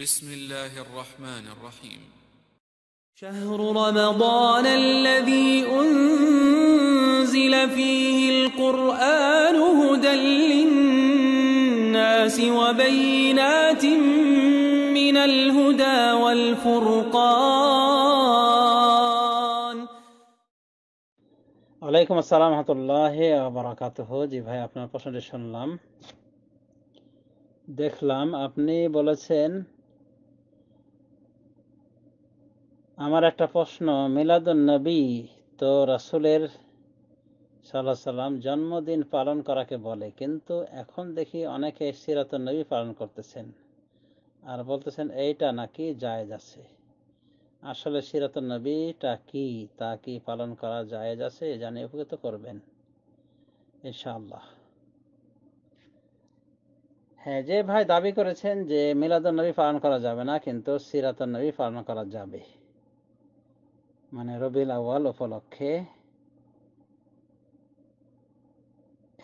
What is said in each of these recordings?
بسم الله الرحمن الرحيم شهر رمضان الذي أنزل فيه القرآن هدى للناس وبينات من الهدى والفرقان عليكم السلام ورحمة الله وبركاته جي ভাই আপনার প্রশ্নটি শুনলাম দেখলাম আপনি بولتسين আমার একটা প্রশ্ন মিলাদুন নবী তো রাসুলের সাল্লাহ সাল্লাম জন্মদিন পালন করাকে বলে কিন্তু এখন দেখি অনেকে সিরাতুল নবী পালন করতেছেন আর বলতেছেন এইটা নাকি জায়েজ আছে আসলে সিরাতুল নবীটা কি তা কি পালন করা জায়েজ আছে জানিয়ে উপকৃত করবেন ইনশাআল্লাহ হ্যাঁ যে ভাই দাবি করেছেন যে মিলাদুল নবী পালন করা যাবে না কিন্তু সিরাতুল নবী পালন করা যাবে মানে রবিল আওয়াল উপলক্ষে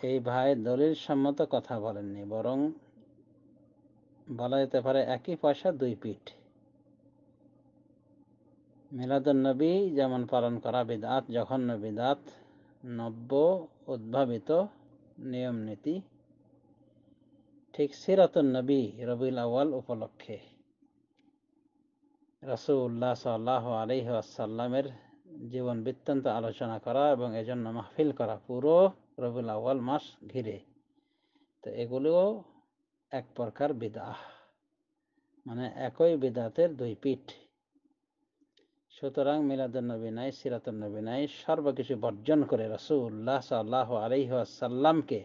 এই ভাই দলিল সম্মত কথা বলেননি বরং বলা যেতে পারে একই পয়সা দুই পিঠ নবী যেমন পালন করা বিদাত জঘন্য বিদাত নব্য উদ্ভাবিত নিয়ম নীতি ঠিক সিরাতুল নবী রবিল আওয়াল উপলক্ষে রাসুল্লাহ সাল্লাহ আলহ আসাল্লামের জীবন বৃত্তান্ত আলোচনা করা এবং এজন্য মাহফিল করা পুরো রবিল আউ্য়াল মাস ঘিরে তো এগুলোও এক প্রকার বিদাহ মানে একই বিদাতের দুই পিঠ সুতরাং মিলাদুলনবী নাই সিরাতুলনবী নাই সর্বকিছু বর্জন করে রসুল্লাহ সাল্লাহ আলহিহাসাল্লামকে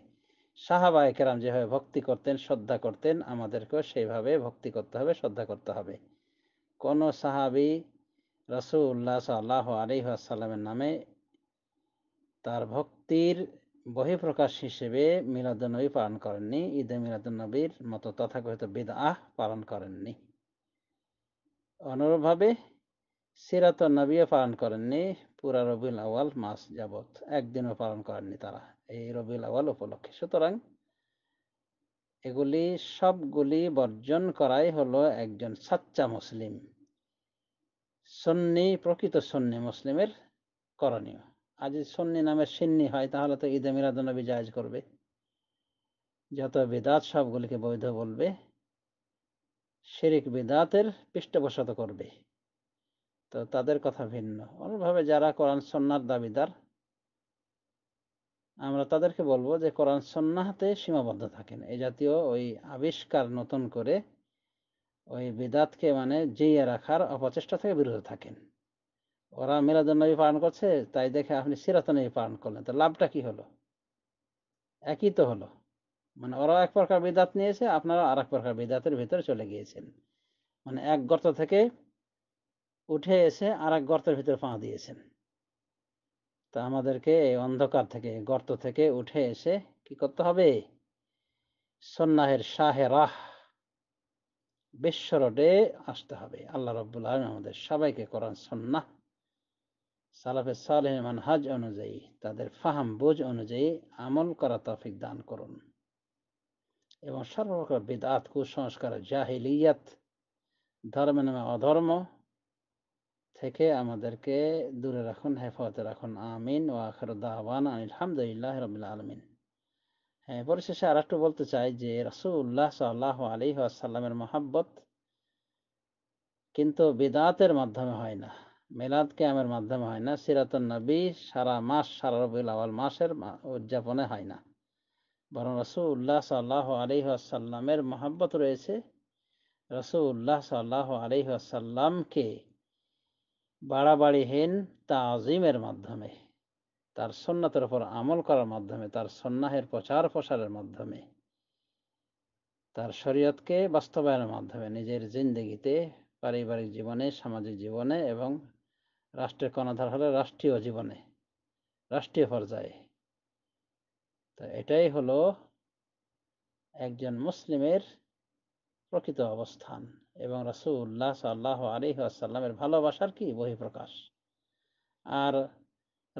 সাহাবা কেরাম যেভাবে ভক্তি করতেন শ্রদ্ধা করতেন আমাদেরকেও সেইভাবে ভক্তি করতে হবে শ্রদ্ধা করতে হবে কোনো সাহাবি রসুল্লাহ সাল্লাহ আলহাসাল্লামের নামে তার ভক্তির বহিঃপ্রকাশ হিসেবে মিলাদনবী পালন করেননি ঈদে মিলাদুলনবীর মতো তথাকথিত বিদ আহ পালন করেননি অনুরূপভাবে সিরাত নবীও পালন করেননি পুরা রবিউল আওয়াল মাস যাবৎ একদিনও পালন করেননি তারা এই রবিউল আওয়াল উপলক্ষে সুতরাং এগুলি সবগুলি বর্জন করাই হলো একজন সাচ্চা মুসলিম সন্নি প্রকৃত সন্নি মুসলিমের করণীয় আর যদি সন্নি নামে সিন্নি হয় তাহলে তো ঈদে মিরাদনবী জায়জ করবে যত বেদাত সবগুলিকে বৈধ বলবে শেরিক বেদাতের পৃষ্ঠপোষত করবে তো তাদের কথা ভিন্ন অনুভাবে যারা কোরআন সন্ন্যার দাবিদার আমরা তাদেরকে বলবো যে কোরআন সন্ন্যাহাতে সীমাবদ্ধ থাকেন এই জাতীয় ওই আবিষ্কার নতুন করে ওই বেদাতকে মানে জিয়ে রাখার অপচেষ্টা থেকে বিরত থাকেন ওরা মিলাদুন্নবী পালন করছে তাই দেখে আপনি সিরাতনবী পালন করলেন তো লাভটা কি হলো একই তো হলো মানে ওরা এক প্রকার বেদাত নিয়েছে আপনারা আর এক প্রকার বেদাতের ভিতরে চলে গিয়েছেন মানে এক গর্ত থেকে উঠে এসে আর এক গর্তের ভিতরে পা দিয়েছেন তা আমাদেরকে অন্ধকার থেকে গর্ত থেকে উঠে এসে কি করতে হবে সন্ন্যাহের শাহে রাহ বিশ্ব রোডে আসতে হবে আল্লাহ রব্বুল আলম আমাদের সবাইকে করান সন্না সালাফে সালেহ মানহাজ অনুযায়ী তাদের ফাহাম বোঝ অনুযায়ী আমল করা তফিক দান করুন এবং সর্বপ্রকার বিদাত কুসংস্কার জাহিলিয়াত ধর্ম নামে অধর্ম থেকে আমাদেরকে দূরে রাখুন হেফাজতে রাখুন আমিন ও আখর দাওয়ান আলহামদুলিল্লাহ রবিল আলমিন হ্যাঁ পরিশেষে আর একটু বলতে চাই যে রসুল্লাহ সাল্লাহ আলী আসাল্লামের মহাব্বত কিন্তু বেদাতের মাধ্যমে হয় না মেলাদ ক্যামের মাধ্যমে হয় না সিরাতন নবী সারা মাস সারা রবিউল আওয়াল মাসের উদযাপনে হয় না বরং রসুল্লাহ সাল্লাহ আলী আসাল্লামের মহাব্বত রয়েছে রসুল্লাহ সাল্লাহ আলী আসাল্লামকে বাড়াবাড়িহীন তাজিমের মাধ্যমে তার সন্ন্যাতের ওপর আমল করার মাধ্যমে তার সন্ন্যাহের প্রচার প্রসারের মাধ্যমে তার শরীয়তকে বাস্তবায়নের মাধ্যমে নিজের জিন্দগিতে পারিবারিক জীবনে সামাজিক জীবনে এবং রাষ্ট্রের কণাধার হলে রাষ্ট্রীয় জীবনে রাষ্ট্রীয় পর্যায়ে তো এটাই হলো একজন মুসলিমের প্রকৃত অবস্থান এবং রাসুল্লাহ সাল্লাহ আলহি আসাল্লামের ভালোবাসার কি বহিঃপ্রকাশ আর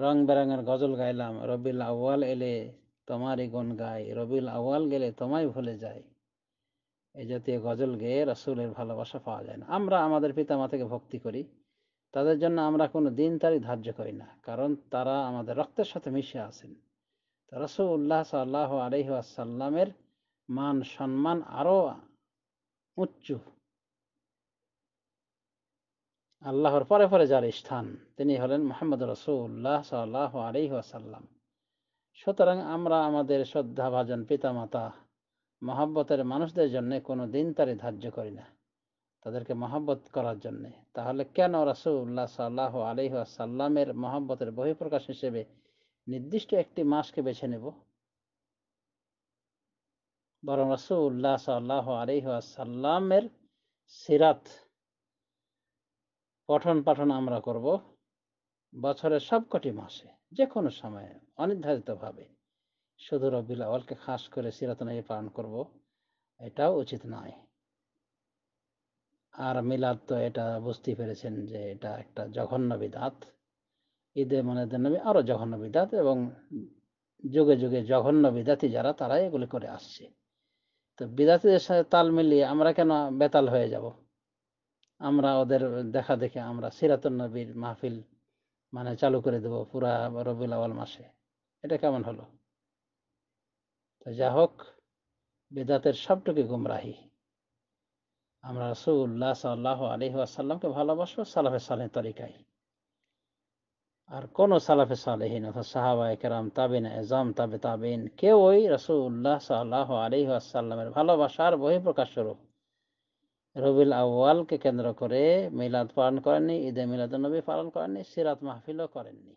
রং বেরঙের গজল গাইলাম রবিল আউয়াল এলে তোমারই গুণ গাই রবিল আউয়াল গেলে তোমায় ভুলে যায় এই জাতীয় গজল গেয়ে রসুলের ভালোবাসা পাওয়া যায় না আমরা আমাদের পিতামাতাকে ভক্তি করি তাদের জন্য আমরা কোনো দিন তারই ধার্য করি না কারণ তারা আমাদের রক্তের সাথে মিশে আছেন রসুল্লাহ সাল্লাহ আলহ আসাল্লামের মান সম্মান আরও উচ্চ আল্লাহর পরে পরে যার স্থান তিনি হলেন মোহাম্মদ রসুল্লাহ সাল্লাহ আলহিহাসাল্লাম সুতরাং আমরা আমাদের শ্রদ্ধাভাজন পিতামাতা মহাব্বতের মানুষদের জন্য কোনো দিন তারি ধার্য করি না তাদেরকে মহাব্বত করার জন্য তাহলে কেন রাসুল্লাহ সাল্লাহ আসাল্লামের মহাব্বতের বহিঃপ্রকাশ হিসেবে নির্দিষ্ট একটি মাসকে বেছে নেব বরং রসুল্লাহ সাল্লাহ আলহাসাল্লামের সিরাত পঠন পাঠন আমরা করব বছরের সবকটি মাসে যে কোনো সময়ে অনির্ধারিতভাবে শুধু রবিল আওয়ালকে খাস করে নাই পালন করব এটাও উচিত নয় আর মিলাদ তো এটা বুঝতে পেরেছেন যে এটা একটা জঘন্য বিদাত ঈদে মনেদের নামে আরও জঘন্য বিদাত এবং যুগে যুগে জঘন্য বিদাতি যারা তারা এগুলি করে আসছে তো বিদ্যার্থীদের সাথে তাল মিলিয়ে আমরা কেন বেতাল হয়ে যাব আমরা ওদের দেখা দেখে আমরা সিরাতুন্নবীর মাহফিল মানে চালু করে দেব পুরা রবিউল আওয়াল মাসে এটা কেমন হলো তো যা হোক বেদাতের সবটুকু গুমরাহি আমরা রসুল্লাহ সাল আলহ আসাল্লামকে ভালোবাসবো সালাফে সালের তরিকায় আর কোন সালাফে সালেহীন অর্থাৎ সাহাবা একরাম তাবিন এজাম তাবে তাবিন কেউই রসুল্লাহ সাল্লাহ আলি আসাল্লামের ভালোবাসার বহিঃপ্রকাশ স্বরূপ রবিল আউ্বালকে কেন্দ্র করে মিলাদ পালন করেননি ঈদে মিলাদ নবী পালন করেননি সিরাত মাহফিলও করেননি